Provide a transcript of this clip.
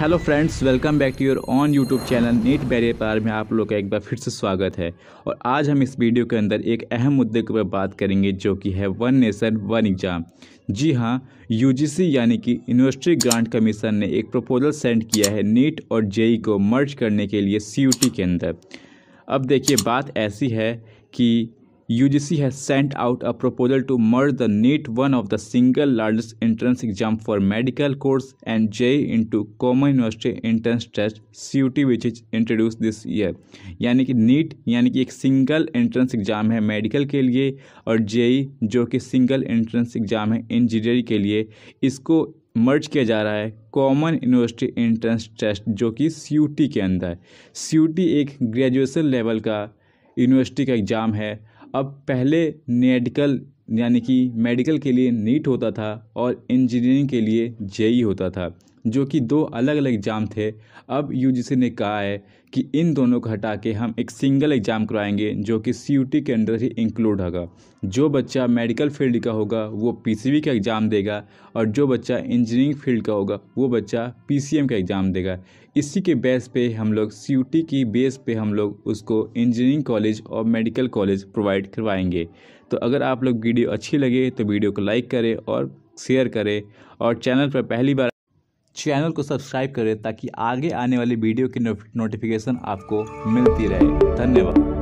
Hello friends welcome back to your own YouTube channel NEET barrier पार में आप लोग का एक बार फिर से स्वागत है और आज हम इस वीडियो के अंदर एक अहम मुद्दे के ऊपर बात करेंगे जो कि है वन नेशन वन एग्ज़ाम जी हाँ यूजीसी यानी कि यूनिवर्सिटी ग्रांट कमीशन ने एक प्रपोजल सेंड किया है नीट और जेई e को मर्ज करने के लिए सी के अंदर अब देखिए बात ऐसी है कि UGC has sent out a proposal to merge the NEET, one of the single largest entrance exam for medical course, and J into Common University Entrance Test (CUT), which is introduced this year. यानी कि NEET यानी कि एक single entrance exam है medical के लिए और J जो कि single entrance exam है engineering के लिए इसको मर्ज किया जा रहा है कॉमन यूनिवर्सिटी एंट्रेंस टेस्ट जो कि सी के अंदर है सी एक ग्रेजुएशन लेवल का यूनिवर्सिटी का एग्ज़ाम है अब पहले नेडिकल यानी कि मेडिकल के लिए नीट होता था और इंजीनियरिंग के लिए जेई e होता था जो कि दो अलग अलग एग्ज़ाम थे अब यू ने कहा है कि इन दोनों को हटा के हम एक सिंगल एग्ज़ाम कराएंगे जो कि सी के अंदर ही इंक्लूड होगा जो बच्चा मेडिकल फील्ड का होगा वो पी का एग्ज़ाम देगा और जो बच्चा इंजीनियरिंग फील्ड का होगा वो बच्चा पी का एग्ज़ाम देगा इसी के बेस पे हम लोग सी की बेस पे हम लोग उसको इंजीनियरिंग कॉलेज और मेडिकल कॉलेज प्रोवाइड करवाएंगे तो अगर आप लोग वीडियो अच्छी लगे तो वीडियो को लाइक करें और शेयर करें और चैनल पर पहली बार चैनल को सब्सक्राइब करें ताकि आगे आने वाली वीडियो की नोटिफिकेशन आपको मिलती रहे धन्यवाद